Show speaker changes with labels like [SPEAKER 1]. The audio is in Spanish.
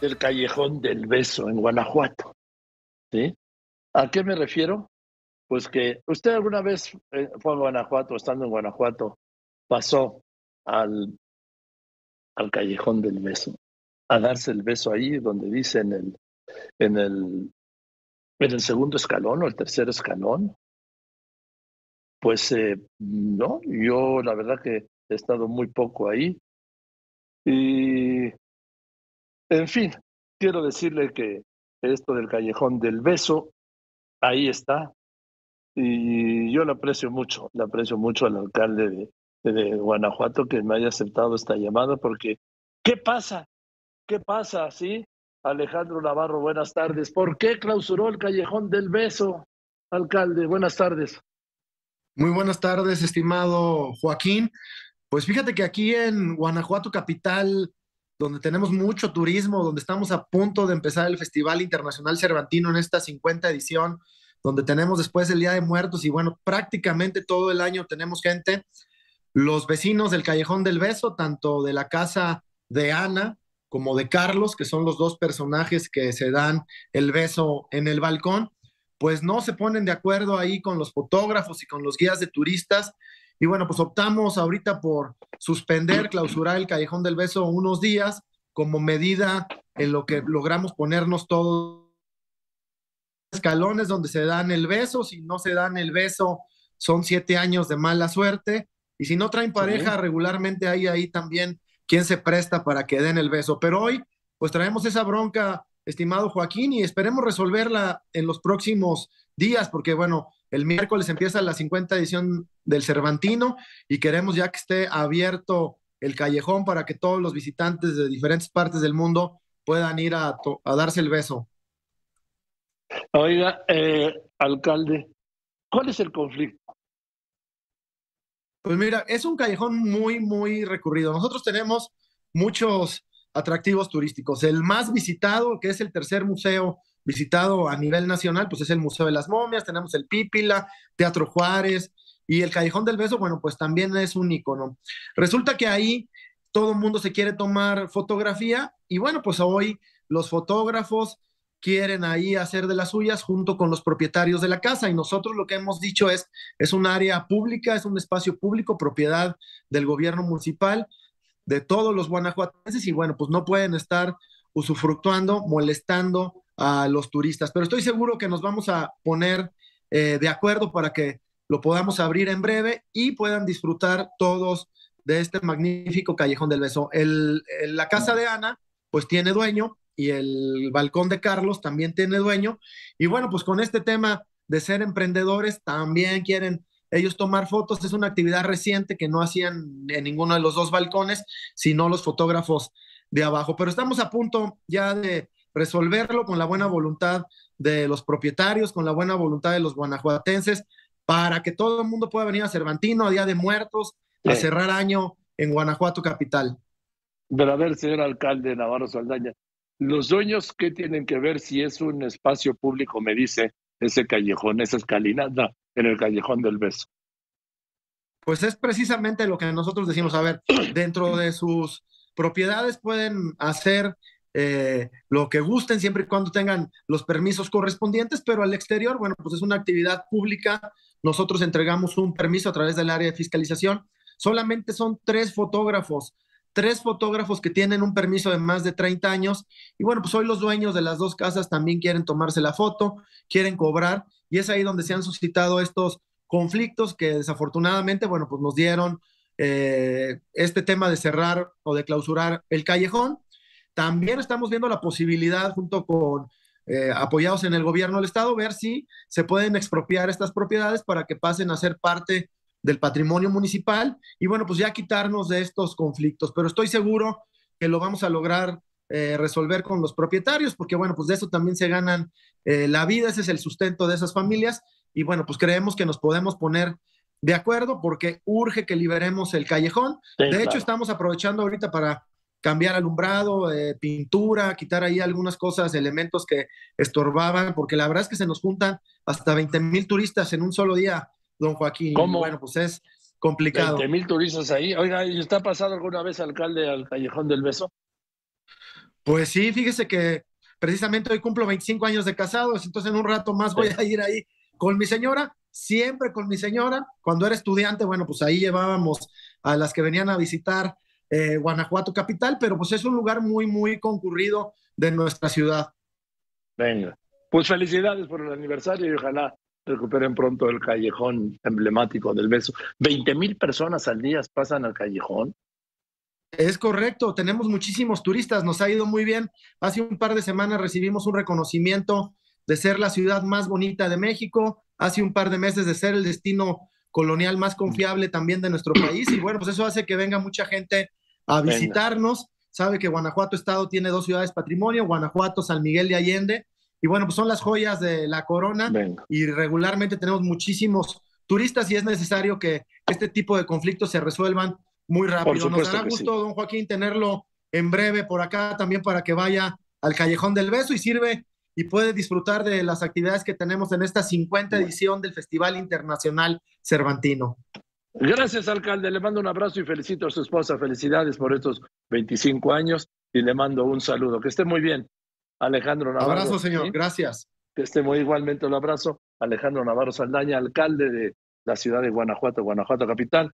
[SPEAKER 1] El callejón del beso en Guanajuato. ¿Sí? ¿A qué me refiero? Pues que usted alguna vez eh, fue a Guanajuato, estando en Guanajuato, pasó al, al callejón del beso, a darse el beso ahí donde dice en el, en el, en el segundo escalón o el tercer escalón. Pues eh, no, yo la verdad que he estado muy poco ahí. Y en fin, quiero decirle que esto del callejón del beso, ahí está. Y yo lo aprecio mucho, le aprecio mucho al alcalde de, de, Guanajuato que me haya aceptado esta llamada, porque ¿qué pasa? ¿Qué pasa? ¿Sí? Alejandro Navarro, buenas tardes. ¿Por qué clausuró el callejón del beso, alcalde? Buenas tardes.
[SPEAKER 2] Muy buenas tardes, estimado Joaquín. Pues fíjate que aquí en Guanajuato Capital donde tenemos mucho turismo, donde estamos a punto de empezar el Festival Internacional Cervantino en esta 50 edición, donde tenemos después el Día de Muertos y bueno, prácticamente todo el año tenemos gente. Los vecinos del Callejón del Beso, tanto de la casa de Ana como de Carlos, que son los dos personajes que se dan el beso en el balcón, pues no se ponen de acuerdo ahí con los fotógrafos y con los guías de turistas y bueno, pues optamos ahorita por suspender, clausurar el Callejón del Beso unos días como medida en lo que logramos ponernos todos escalones donde se dan el beso, si no se dan el beso son siete años de mala suerte y si no traen pareja regularmente hay ahí también quien se presta para que den el beso. Pero hoy pues traemos esa bronca, estimado Joaquín, y esperemos resolverla en los próximos días porque bueno, el miércoles empieza la 50 edición del Cervantino y queremos ya que esté abierto el callejón para que todos los visitantes de diferentes partes del mundo puedan ir a, darse el beso.
[SPEAKER 1] Oiga, eh, alcalde, ¿cuál es el conflicto? Pues mira, es un
[SPEAKER 2] callejón muy, muy recorrido. Nosotros tenemos muchos atractivos turísticos. El más visitado, que es el tercer museo visitado a nivel nacional, pues es el Museo de las Momias, tenemos el Pípila, Teatro Juárez y el Callejón del Beso, bueno, pues también es un icono. Resulta que ahí todo el mundo se quiere tomar fotografía y bueno, pues hoy los fotógrafos quieren ahí hacer de las suyas junto con los propietarios de la casa y nosotros lo que hemos dicho es, es un área pública, es un espacio público, propiedad del gobierno municipal, de todos los guanajuatenses y bueno, pues no pueden estar usufructuando, molestando a los turistas. Pero estoy seguro que nos vamos a poner eh, de acuerdo para que lo podamos abrir en breve y puedan disfrutar todos de este magnífico callejón del beso. la casa de Ana, pues tiene dueño y el balcón de Carlos también tiene dueño. Y bueno, pues con este tema de ser emprendedores, también quieren ellos tomar fotos. Es una actividad reciente que no hacían en ninguno de los dos balcones, sino los fotógrafos de abajo. Pero estamos a punto ya de resolverlo con la buena voluntad de los propietarios, con la buena voluntad de los guanajuatenses, para que todo el mundo pueda venir a Cervantino a Día de Muertos, y a cerrar año en Guanajuato Capital.
[SPEAKER 1] Pero a ver, señor alcalde Navarro Saldaña, los dueños, ¿qué tienen que ver si es un espacio público, me dice, ese callejón, esa escalinata en el callejón del beso?
[SPEAKER 2] Pues es precisamente lo que nosotros decimos. A ver, dentro de sus propiedades pueden hacer eh, lo que gusten, siempre y cuando tengan los permisos correspondientes, pero al exterior, bueno, pues es una actividad pública. Nosotros entregamos un permiso a través del área de fiscalización. Solamente son tres fotógrafos, tres fotógrafos que tienen un permiso de más de 30 años. Y bueno, pues hoy los dueños de las dos casas también quieren tomarse la foto, quieren cobrar, y es ahí donde se han suscitado estos conflictos que desafortunadamente, bueno, pues nos dieron eh, este tema de cerrar o de clausurar el callejón también estamos viendo la posibilidad, junto con eh, apoyados en el gobierno del Estado, ver si se pueden expropiar estas propiedades para que pasen a ser parte del patrimonio municipal y bueno, pues ya quitarnos de estos conflictos. Pero estoy seguro que lo vamos a lograr eh, resolver con los propietarios, porque bueno, pues de eso también se ganan eh, la vida, ese es el sustento de esas familias y bueno, pues creemos que nos podemos poner de acuerdo porque urge que liberemos el callejón. de hecho, estamos aprovechando ahorita para cambiar alumbrado, eh, pintura, quitar ahí algunas cosas, elementos que estorbaban, porque la verdad es que se nos juntan hasta 20 mil turistas en un solo día, don Joaquín. Bueno, pues es complicado. 20
[SPEAKER 1] mil turistas ahí. Oiga, ¿y está ha pasado alguna vez, alcalde, al Callejón del Beso?
[SPEAKER 2] Pues sí, fíjese que precisamente hoy cumplo 25 años de casados, entonces en un rato más voy a ir ahí con mi señora, siempre con mi señora. Cuando era estudiante, bueno, pues ahí llevábamos a las que venían a visitar eh, Guanajuato capital, pero pues es un lugar muy, muy concurrido de nuestra ciudad.
[SPEAKER 1] Venga, pues felicidades por el aniversario y ojalá recuperen pronto el callejón emblemático del beso. 20 mil personas al día pasan al callejón. Es correcto, tenemos
[SPEAKER 2] muchísimos turistas, nos ha ido muy bien. Hace un par de semanas recibimos un reconocimiento de ser la ciudad más bonita de México, hace un par de meses de ser el destino colonial más confiable también de nuestro país y bueno, pues eso hace que venga mucha gente a visitarnos. Sabe que Guanajuato Estado tiene dos ciudades patrimonio, Guanajuato, San Miguel de Allende. Y bueno, pues son las joyas de la corona y regularmente tenemos muchísimos turistas y es necesario que este tipo de conflictos se resuelvan muy rápido. Nos hará gusto, don Joaquín, tenerlo en breve por acá también para que vaya al Callejón del Beso y sirve y puede disfrutar de las actividades que tenemos en esta 50
[SPEAKER 1] edición del Festival Internacional Cervantino. Gracias, alcalde. Le mando un abrazo y felicito a su esposa. Felicidades por estos 25 años y le mando un saludo. Que esté muy bien, Alejandro Navarro. Abrazo, señor. Gracias. Que esté muy igualmente un abrazo, Alejandro Navarro Saldaña, alcalde de la ciudad de Guanajuato, Guanajuato capital.